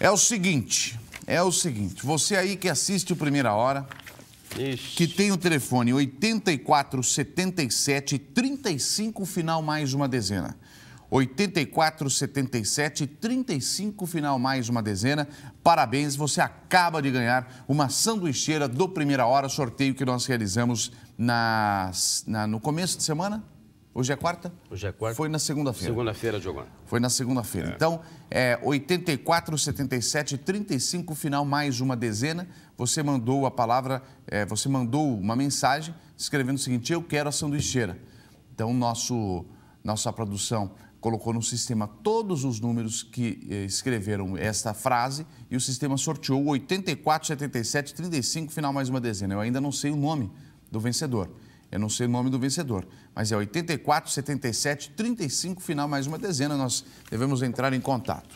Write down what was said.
É o seguinte, é o seguinte, você aí que assiste o Primeira Hora, Ixi. que tem o telefone 8477 35 final mais uma dezena. 84 35 final mais uma dezena. Parabéns, você acaba de ganhar uma sanduicheira do Primeira Hora, sorteio que nós realizamos na no começo de semana? Hoje é quarta? Hoje é quarta. Foi na segunda-feira. Segunda-feira, Diogão. Foi na segunda-feira. É. Então, é 84, 77, 35, final mais uma dezena. Você mandou a palavra, é, você mandou uma mensagem escrevendo o seguinte: Eu quero a sanduicheira. Então, nosso, nossa produção colocou no sistema todos os números que eh, escreveram esta frase e o sistema sorteou 84, 77, 35, final mais uma dezena. Eu ainda não sei o nome do vencedor. Eu não sei o nome do vencedor, mas é 84, 77, 35, final mais uma dezena. Nós devemos entrar em contato.